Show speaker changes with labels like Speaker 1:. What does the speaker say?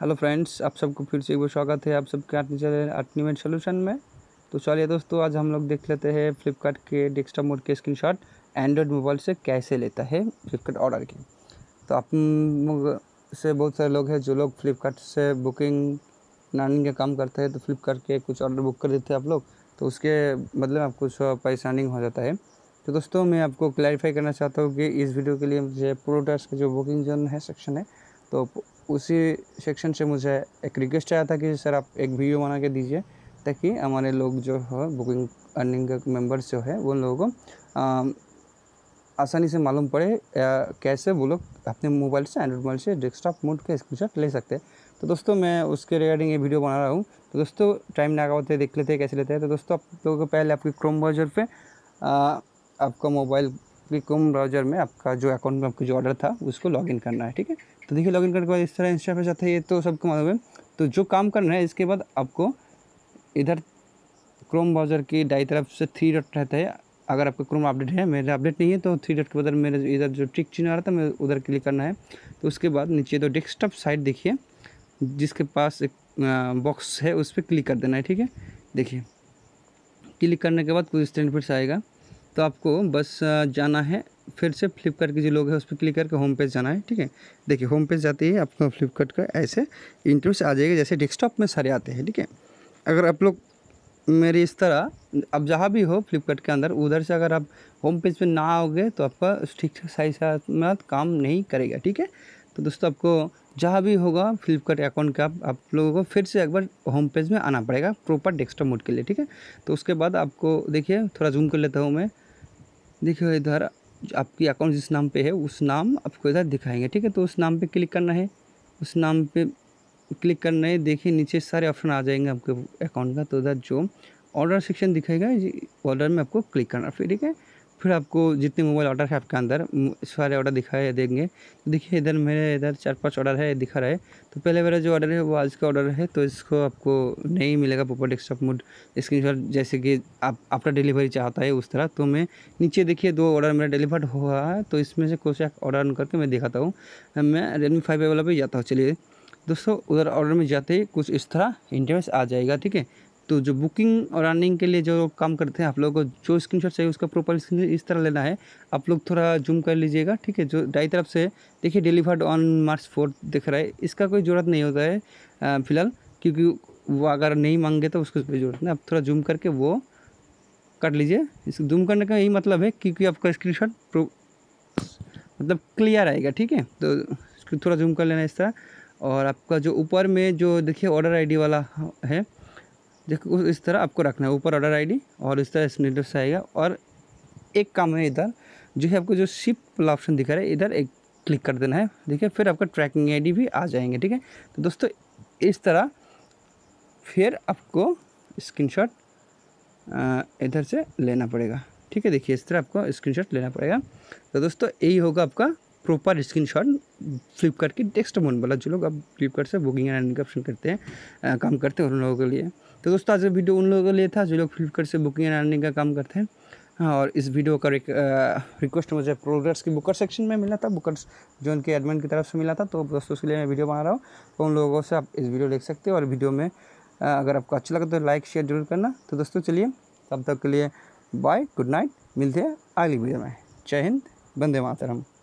Speaker 1: hello friends आप सबको फिर से एक बार स्वागत है आप सबके अल्टीमेट सोल्यूशन में तो चलिए दोस्तों आज हम लोग देख लेते हैं फ्लिपकार्ट के डेस्कटॉप मोड के स्क्रीन शॉट एंड्रॉयड मोबाइल से कैसे लेता है फ्लिपकार्ट ऑर्डर के तो आप से बहुत सारे लोग हैं जो लोग फ्लिपकार्ट से बुकिंग नानिंग का काम करते हैं तो फ्लिपकार्ट के कुछ ऑर्डर बुक कर देते हैं आप लोग तो उसके मतलब आपको परेशानी हो जाता है तो दोस्तों मैं आपको क्लैरिफाई करना चाहता हूँ कि इस वीडियो के लिए मुझे प्रोडक्ट्स का जो बुकिंग जो है सेक्शन है तो उसी सेक्शन से मुझे एक रिक्वेस्ट आया था कि सर आप एक वीडियो बना के दीजिए ताकि हमारे लोग जो है बुकिंग अर्निंग मेंबर्स जो है उन लोगों को आसानी से मालूम पड़े कैसे वो लोग अपने मोबाइल से एंड्रॉइड मोबाइल से डेस्कटॉप मोड का स्क्रीनशॉट ले सकते हैं तो दोस्तों मैं उसके रिगार्डिंग ये वीडियो बना रहा हूँ तो दोस्तों टाइम ना होते देख लेते हैं कैसे लेते हैं तो दोस्तों आप लोगों को पहले आपके क्रोम ब्राउज़र पर आपका मोबाइल आपके क्रोम ब्राउजर में आपका जो अकाउंट में आपका जो ऑर्डर था उसको लॉगिन करना है ठीक है तो देखिए लॉगिन करने के बाद इस तरह इंस्टा पे जाता है ये तो सबको मालूम है तो जो काम करना है इसके बाद आपको इधर क्रोम ब्राउजर की दाई तरफ से थ्री डॉट रहता है अगर आपका क्रोम अपडेट है मेरा अपडेट नहीं है तो थ्री डॉट के बदल मेरे इधर जो टिक चिन्ह आ रहा था मैं उधर क्लिक करना है तो उसके बाद नीचे तो डेस्कटॉप साइट देखिए जिसके पास एक बॉक्स है उस पर क्लिक कर देना है ठीक है देखिए क्लिक करने के बाद कुछ स्टैंड फिर से आएगा तो आपको बस जाना है फिर से फ्लिपकार्ट के जो लोग हैं उस पर क्लिक करके होम पेज जाना है ठीक है देखिए होम पेज जाते ही आपको फ्लिपकार्ट का ऐसे इंटरव्यूस आ जाएगा जैसे डेस्कटॉप में सारे आते हैं ठीक है अगर आप लोग मेरी इस तरह अब जहाँ भी हो फ्लिपकार्ट के अंदर उधर से अगर आप होम पेज पर ना आओगे तो आपका ठीक ठाक सही साथ काम नहीं करेगा ठीक है तो दोस्तों आपको जहाँ भी होगा फ्लिपकार्ट अकाउंट का आप लोगों को फिर से एक बार होम पेज में आना पड़ेगा प्रॉपर डेस्कटॉप मोड के लिए ठीक है तो उसके बाद आपको देखिए थोड़ा जूम कर लेता हूँ मैं देखिए इधर आपकी अकाउंट जिस नाम पे है उस नाम आपको इधर दिखाएंगे ठीक है तो उस नाम पे क्लिक करना है उस नाम पे क्लिक करना है देखिए नीचे सारे ऑप्शन आ जाएंगे आपके अकाउंट का तो इधर जो ऑर्डर सेक्शन दिखाएगा ऑर्डर में आपको क्लिक करना फिर ठीक है फिर आपको जितने मोबाइल ऑर्डर है आपके अंदर सारे ऑर्डर दिखाए देंगे तो देखिए इधर मेरे इधर चार पांच ऑर्डर है दिखा रहा है तो पहले मेरा जो ऑर्डर है वो आज का ऑर्डर है तो इसको आपको नहीं मिलेगा प्रॉपर डेस्कटॉप मोड स्क्रीन जैसे कि आप आफ्टर डिलीवरी चाहता है उस तरह तो मैं नीचे देखिए दो ऑर्डर मेरा डिलीवर्ड हुआ है तो इसमें से कुछ ऑर्डर करके मैं दिखाता हूँ मैं रेडमी फाइव वाला भी जाता हूँ चलिए दोस्तों उधर ऑर्डर में जाते ही कुछ इस तरह इंटरव्यूस आ जाएगा ठीक है तो जो बुकिंग और अर्निंग के लिए जो काम करते हैं आप लोगों को जो स्क्रीन चाहिए उसका प्रॉपर इस तरह लेना है आप लोग थोड़ा जूम कर लीजिएगा ठीक है जो दाई तरफ से देखिए डिलीवर्ड ऑन मार्च फोर्थ दिख रहा है इसका कोई ज़रूरत नहीं होता है फ़िलहाल क्योंकि वो अगर नहीं मांगे तो उसको कोई ज़रूरत नहीं आप थोड़ा जूम करके वो कर लीजिए इस जूम करने का यही मतलब है क्योंकि आपका स्क्रीन मतलब क्लियर आएगा ठीक है तो थोड़ा जूम कर लेना इस तरह और आपका जो ऊपर में जो देखिए ऑर्डर आईडी वाला है देखो उस इस तरह आपको रखना है ऊपर ऑर्डर आईडी और इस तरह स्निडर से आएगा और एक काम है इधर जो है आपको जो शिप वाला ऑप्शन दिखा रहा है इधर एक क्लिक कर देना है देखिए फिर आपका ट्रैकिंग आईडी भी आ जाएंगे ठीक है तो दोस्तों इस तरह फिर आपको स्क्रीनशॉट इधर से लेना पड़ेगा ठीक है देखिए इस तरह आपको स्क्रीन लेना पड़ेगा तो दोस्तों यही होगा आपका प्रॉपर स्क्रीन शॉट फ्लिपकार्ट की टेक्स्ट मोन वाला जो लोग अब फ्लिपकार्ट से बुकिंग एंड ऑप्शन करते हैं आ, काम करते हैं उन लोगों के लिए तो दोस्तों आज का वीडियो उन लोगों के लिए था जो लोग फ्लिपकार्ट से बुकिंग आने का काम करते हैं हाँ और इस वीडियो का रिक्वेस्ट मुझे प्रोडक्ट्स की बुकर सेक्शन में मिला था बुकर्स जो उनके एडमिन की तरफ से मिला था तो दोस्तों उसके लिए मैं वीडियो बना रहा हूँ तो उन लोगों से आप इस वीडियो देख सकते हो और वीडियो में अगर आपको अच्छा लगा तो लाइक शेयर जरूर करना तो दोस्तों चलिए तब तक के लिए बाय गुड नाइट मिलते हैं अगली वीडियो में जय हिंद बंदे मातरम